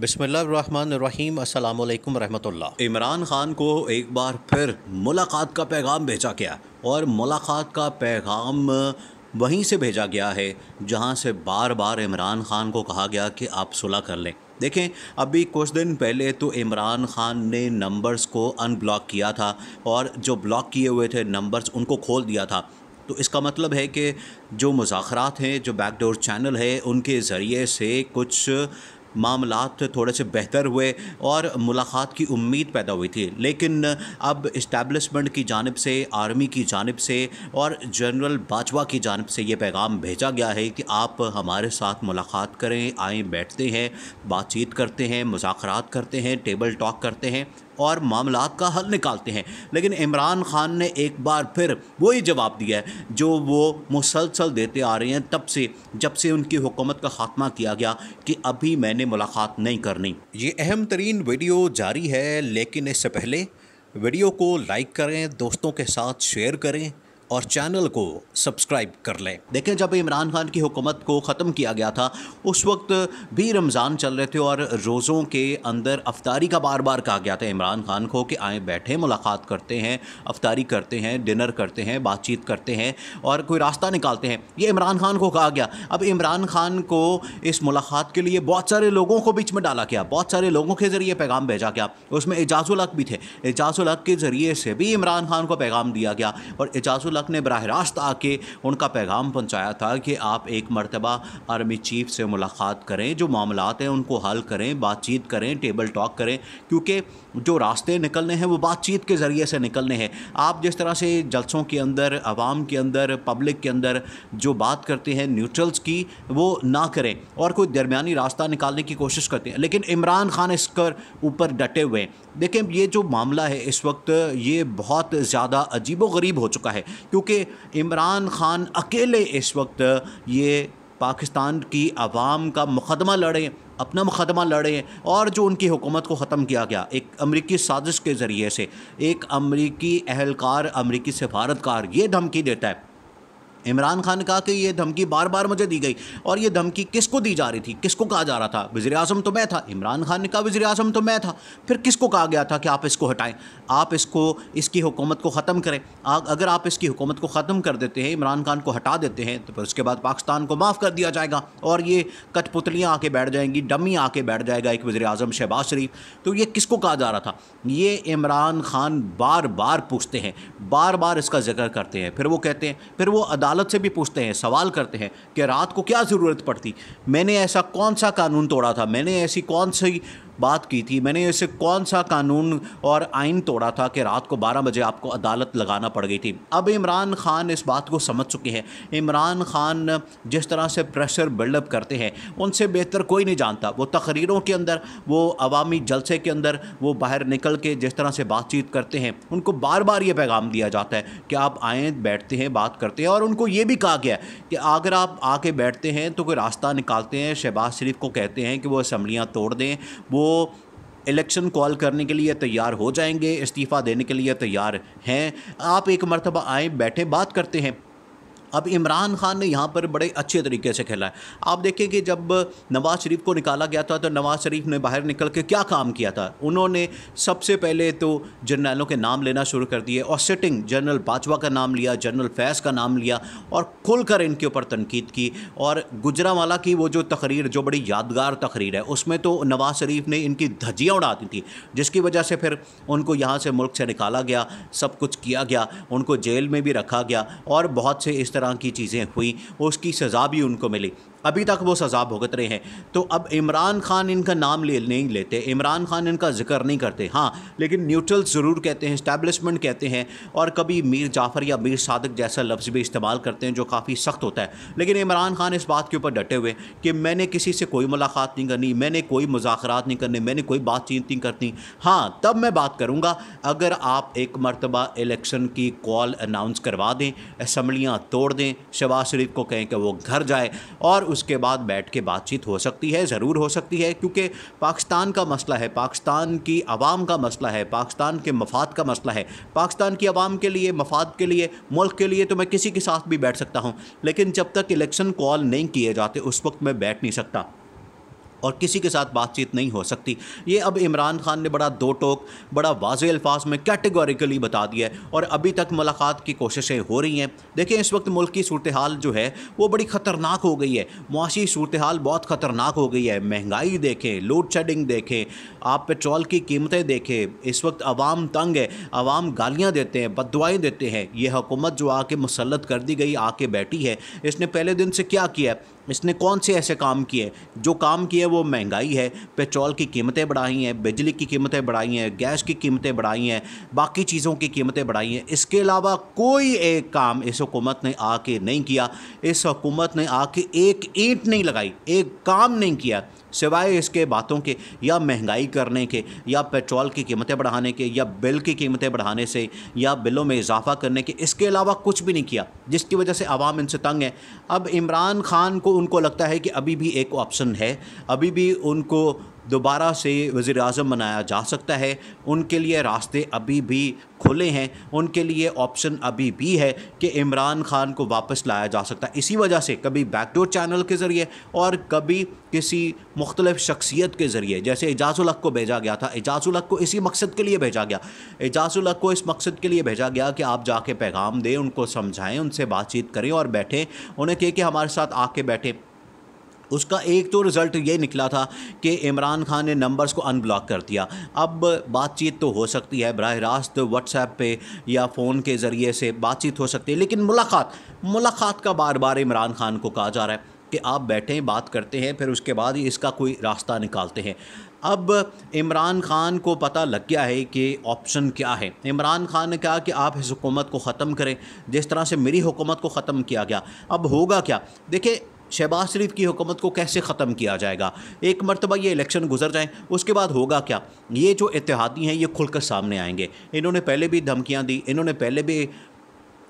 बसमीम अल्लाम रहमतुल्लाह इमरान ख़ान को एक बार फिर मुलाकात का पैगाम भेजा गया और मुलाकात का पैगाम वहीं से भेजा गया है जहां से बार बार इमरान ख़ान को कहा गया कि आप सुलह कर लें देखें अभी कुछ दिन पहले तो इमरान ख़ान ने नंबर्स को अनब्लॉक किया था और जो ब्लॉक किए हुए थे नंबर्स उनको खोल दिया था तो इसका मतलब है कि जो मुजाखरात हैं जो बैकडोर चैनल है उनके ज़रिए से कुछ मामला थोड़े से बेहतर हुए और मुलाकात की उम्मीद पैदा हुई थी लेकिन अब इस्टेबलिशमेंट की जानब से आर्मी की जानब से और जनरल बाजवा की जानब से ये पैगाम भेजा गया है कि आप हमारे साथ मुलाकात करें आए बैठते हैं बातचीत करते हैं मुजाकर करते हैं टेबल टॉक करते हैं और मामला का हल निकालते हैं लेकिन इमरान खान ने एक बार फिर वही जवाब दिया है जो वो मुसलसल देते आ रहे हैं तब से जब से उनकी हुकूमत का खात्मा किया गया कि अभी मैंने मुलाकात नहीं करनी ये अहम तरीन वीडियो जारी है लेकिन इससे पहले वीडियो को लाइक करें दोस्तों के साथ शेयर करें और चैनल को सब्सक्राइब कर लें देखें जब इमरान खान की हुकूमत को ख़त्म किया गया था उस वक्त भी रमज़ान चल रहे थे और रोज़ों के अंदर अफ्तारी का बार बार कहा गया था इमरान खान को कि आए बैठे मुलाकात करते हैं अफ्तारी करते हैं डिनर करते हैं बातचीत करते हैं और कोई रास्ता निकालते हैं ये इमरान खान को कहा गया अब इमरान खान को इस मुलाकात के लिए बहुत सारे लोगों को बीच में डाला गया बहुत सारे लोगों के ज़रिए पैगाम भेजा गया उसमें एजाज़ुल हक भी थे एजाज़ुल हक के ज़रिए से भी इमरान खान को पैगाम दिया गया और एजाज़ुल तुगलक ने बरह रास्त आके उनका पैगाम पहुँचाया था कि आप एक मरतबा आर्मी चीफ से मुलाकात करें जो मामला हैं उनको हल करें बातचीत करें टेबल टॉक करें क्योंकि जो रास्ते निकलने हैं वो बातचीत के ज़रिए से निकलने हैं आप जिस तरह से जलसों के अंदर आवाम के अंदर पब्लिक के अंदर जो बात करते हैं न्यूट्रल्स की वो ना करें और कोई दरमिया रास्ता निकालने की कोशिश करते हैं लेकिन इमरान खान इसकर ऊपर डटे हुए हैं देखें ये जो मामला है इस वक्त ये बहुत ज़्यादा अजीब व गरीब हो चुका है क्योंकि इमरान ख़ान अकेले इस वक्त ये पाकिस्तान की आवाम का मुकदमा लड़ें अपना मुकदमा लड़ें और जो उनकी हुकूमत को ख़त्म किया गया एक अमरीकी साजिश के ज़रिए से एक अमरीकी अहलकार अमरीकी सफारतकार ये धमकी देता है इमरान खान ने कहा कि ये धमकी बार बार मुझे दी गई और ये धमकी किसको दी जा रही थी किसको कहा जा रहा था वजी अजम तो मैं था इमरान खान ने कहा वजी अजम तो मैं था फिर किसको कहा गया था कि आप इसको हटाएं आप इसको इसकी हुकूमत को ख़त्म करें अगर आप इसकी हुकूमत को ख़त्म कर देते हैं इमरान खान को हटा देते हैं तो फिर उसके बाद पाकिस्तान को माफ़ कर दिया जाएगा और ये कठपुतलियाँ आके बैठ जाएंगी डमी आके बैठ जाएगा एक वजी अजम शहबाज शरीफ तो ये किसको कहा जा रहा था ये इमरान खान बार बार पूछते हैं बार बार इसका जिक्र करते हैं फिर वो कहते हैं फिर वो अदालत अदालत से भी पूछते हैं सवाल करते हैं कि रात को क्या ज़रूरत पड़ती मैंने ऐसा कौन सा कानून तोड़ा था मैंने ऐसी कौन सी बात की थी मैंने ऐसे कौन सा कानून और आइन तोड़ा था कि रात को बारह बजे आपको अदालत लगाना पड़ गई थी अब इमरान खान इस बात को समझ चुके हैं इमरान खान जिस तरह से प्रेशर बिल्डअप करते हैं उनसे बेहतर कोई नहीं जानता वो तकरीरों के अंदर वो अवामी जलसे के अंदर वो बाहर निकल के जिस तरह से बातचीत करते हैं उनको बार बार ये पैगाम दिया जाता है कि आप आएँ बैठते हैं बात करते हैं और उनको ये भी कहा गया कि अगर आप आके बैठते हैं तो कोई रास्ता निकालते हैं शहबाज शरीफ को कहते हैं कि वो असम्बलियाँ तोड़ दें वो इलेक्शन कॉल करने के लिए तैयार हो जाएंगे इस्तीफ़ा देने के लिए तैयार हैं आप एक मरतबा आए बैठे बात करते हैं अब इमरान खान ने यहाँ पर बड़े अच्छे तरीके से खेला है आप देखें कि जब नवाज़ शरीफ को निकाला गया था तो नवाज़ शरीफ ने बाहर निकल के क्या काम किया था उन्होंने सबसे पहले तो जर्नलों के नाम लेना शुरू कर दिए और सिटिंग जनरल बाजवा का नाम लिया जनरल फैज़ का नाम लिया और खुलकर इनके ऊपर तनकीद की और गुजरावाला की वो जो तकरीर जो बड़ी यादगार तकरीर है उसमें तो नवाज़ शरीफ ने इनकी धज्जियाँ उड़ा दी थी जिसकी वजह से फिर उनको यहाँ से मुल्क से निकाला गया सब कुछ किया गया उनको जेल में भी रखा गया और बहुत से इस तरह तरह की चीज़ें हुई और उसकी सज़ा भी उनको मिली अभी तक वो सज़ा भुगत रहे हैं तो अब इमरान खान इनका नाम ले नहीं लेते इमरान खान इनका जिक्र नहीं करते हाँ लेकिन न्यूट्रल ज़रूर कहते हैं इस्टेबलिशमेंट कहते हैं और कभी मीर जाफ़र या मीर सादक जैसा लफ्ज़ भी इस्तेमाल करते हैं जो काफ़ी सख्त होता है लेकिन इमरान खान इस बात के ऊपर डटे हुए कि मैंने किसी से कोई मुलाकात नहीं करनी मैंने कोई मुजाकरात नहीं करने मैंने कोई बातचीत नहीं करनी हाँ तब मैं बात करूँगा अगर आप एक मरतबा इलेक्शन की कॉल अनाउंस करवा दें असम्बलियाँ तोड़ दें शबाज शरीफ को कहें कि वो घर जाए और उसके बाद बैठ के बातचीत हो सकती है ज़रूर हो सकती है क्योंकि पाकिस्तान का मसला है पाकिस्तान की आवाम का मसला है पाकिस्तान के मफाद का मसला है पाकिस्तान की आवाम के लिए मफाद के लिए मुल्क के लिए तो मैं किसी के साथ भी बैठ सकता हूँ लेकिन जब तक इलेक्शन कॉल नहीं किए जाते उस वक्त मैं बैठ नहीं सकता और किसी के साथ बातचीत नहीं हो सकती ये अब इमरान खान ने बड़ा दो टोक बड़ा वाज अल्फाज में कैटेगोरिकली बता दिया है और अभी तक मुलाकात की कोशिशें हो रही हैं देखिए इस वक्त मुल्क की सूरत हाल जो है वो बड़ी ख़तरनाक हो गई है मुआशी सूरत हाल बहुत ख़तरनाक हो गई है महंगाई देखें लोड शेडिंग देखें आप पेट्रोल की कीमतें देखें इस वक्त अवाम तंग है अवाम गालियाँ देते हैं बदवाएँ देते हैं ये हुकूमत जो आके मुसलत कर दी गई आके बैठी है इसने पहले दिन से क्या किया इसने कौन से ऐसे काम किए जो काम किए वो महंगाई है पेट्रोल की कीमतें बढ़ाई हैं बिजली की कीमतें बढ़ाई हैं गैस की कीमतें बढ़ाई हैं बाकी चीज़ों की कीमतें बढ़ाई हैं इसके अलावा कोई एक काम इस हुकूमत ने आके नहीं किया इस हुकूमत ने आके एक ईंट नहीं लगाई एक काम नहीं किया सिवाय इसके बातों के या महंगाई करने के या पेट्रोल की कीमतें बढ़ाने के या बिल की कीमतें बढ़ाने से या बिलों में इजाफा करने के इसके अलावा कुछ भी नहीं किया जिसकी वजह से आवाम इनसे तंग है अब इमरान खान को उनको लगता है कि अभी भी एक ऑप्शन है अभी भी उनको दोबारा से वज़ी अजम बनाया जा सकता है उनके लिए रास्ते अभी भी खुले हैं उनके लिए ऑप्शन अभी भी है कि इमरान खान को वापस लाया जा सकता है इसी वजह से कभी बैकडोर चैनल के ज़रिए और कभी किसी मुख्तलिफ शख्सियत के ज़रिए जैसे एजाज़ुल्क को भेजा गया था एजाज़ुल्क को इसी मकसद के लिए भेजा गया एजाज़ुल्क को इस मकसद के लिए भेजा गया कि आप जाके पैगाम दें उनको समझाएँ उनसे बातचीत करें और बैठें उन्हें कह कि हमारे साथ आके बैठें उसका एक तो रिज़ल्ट ये निकला था कि इमरान खान ने नंबर्स को अनब्लॉक कर दिया अब बातचीत तो हो सकती है बरह रास्त व्हाट्सएप पे या फ़ोन के ज़रिए से बातचीत हो सकती है लेकिन मुलाकात मुलाकात का बार बार इमरान खान को कहा जा रहा है कि आप बैठें बात करते हैं फिर उसके बाद ही इसका कोई रास्ता निकालते हैं अब इमरान खान को पता लग गया है कि ऑप्शन क्या है इमरान खान ने कहा कि आप इस हुकूमत को ख़त्म करें जिस तरह से मेरी हुकूमत को ख़त्म किया गया अब होगा क्या देखिए शहबाज शरीफ की हुकूमत को कैसे ख़त्म किया जाएगा एक मरतबा ये इलेक्शन गुजर जाएँ उसके बाद होगा क्या ये जो इतिहादी हैं ये खुलकर सामने आएंगे इन्होंने पहले भी धमकियाँ दी इन्होंने पहले भी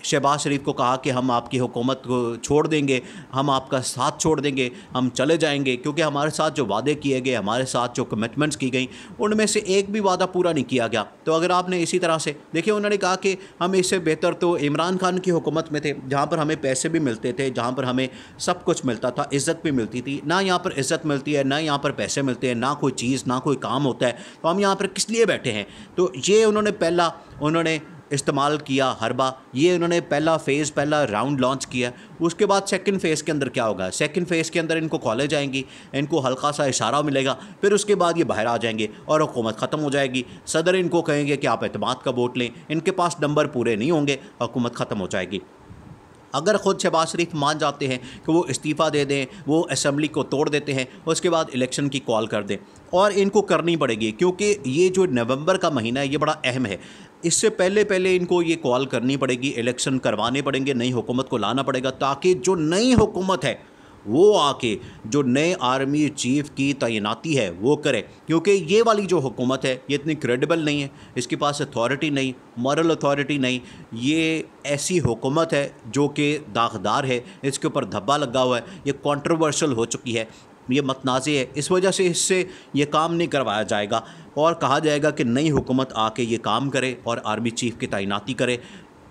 शहबाज शरीफ को कहा कि हम आपकी हुकूमत को छोड़ देंगे हम आपका साथ छोड़ देंगे हम चले जाएंगे क्योंकि हमारे साथ जो वादे किए गए हमारे साथ जो कमिटमेंट्स की गई उनमें से एक भी वादा पूरा नहीं किया गया तो अगर आपने इसी तरह से देखिए उन्होंने कहा कि हम इससे बेहतर तो इमरान खान की हुकूमत में थे जहाँ पर हमें पैसे भी मिलते थे जहाँ पर हमें सब कुछ मिलता था इज़्ज़त भी मिलती थी ना यहाँ पर इज़्ज़त मिलती है ना यहाँ पर पैसे मिलते हैं ना कोई चीज़ ना कोई काम होता है तो हम यहाँ पर किस लिए बैठे हैं तो ये उन्होंने पहला उन्होंने इस्तेमाल किया हरबा ये उन्होंने पहला फ़ेज़ पहला राउंड लॉन्च किया उसके बाद सेकंड फ़ेज़ के अंदर क्या होगा सेकंड फ़ेज़ के अंदर इनको कॉलेज आएंगी इनको हल्का सा इशारा मिलेगा फिर उसके बाद ये बाहर आ जाएंगे और हुकूमत ख़त्म हो जाएगी सदर इनको कहेंगे कि आप अतमाद का वोट लें इनके पास नंबर पूरे नहीं होंगे हुकूमत ख़त्म हो जाएगी अगर ख़ुद शहबाज शरीफ मान जाते हैं कि वो इस्तीफ़ा दे दें वो असम्बली को तोड़ देते हैं उसके बाद इलेक्शन की कॉल कर दें और इनको करनी पड़ेगी क्योंकि ये जो नवंबर का महीना है ये बड़ा अहम है इससे पहले पहले इनको ये कॉल करनी पड़ेगी इलेक्शन करवाने पड़ेंगे नई हुकूमत को लाना पड़ेगा ताकि जो नई हुकूमत है वो आके जो नए आर्मी चीफ की तैनाती है वो करे क्योंकि ये वाली जो हुकूमत है ये इतनी क्रेडिबल नहीं है इसके पास अथॉरिटी नहीं मॉरल अथॉरिटी नहीं ये ऐसी हुकूमत है जो कि दागदार है इसके ऊपर धब्बा लगा हुआ है ये कॉन्ट्रोवर्शल हो चुकी है ये मतनाज़ है इस वजह से इससे ये काम नहीं करवाया जाएगा और कहा जाएगा कि नई हुकूमत आके ये काम करे और आर्मी चीफ़ की तैनाती करे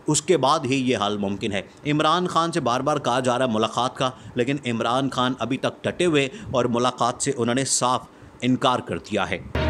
उसके बाद ही ये हाल मुमकिन है इमरान खान से बार बार कहा जा रहा है मुलाकात का लेकिन इमरान खान अभी तक डटे हुए और मुलाकात से उन्होंने साफ इनकार कर दिया है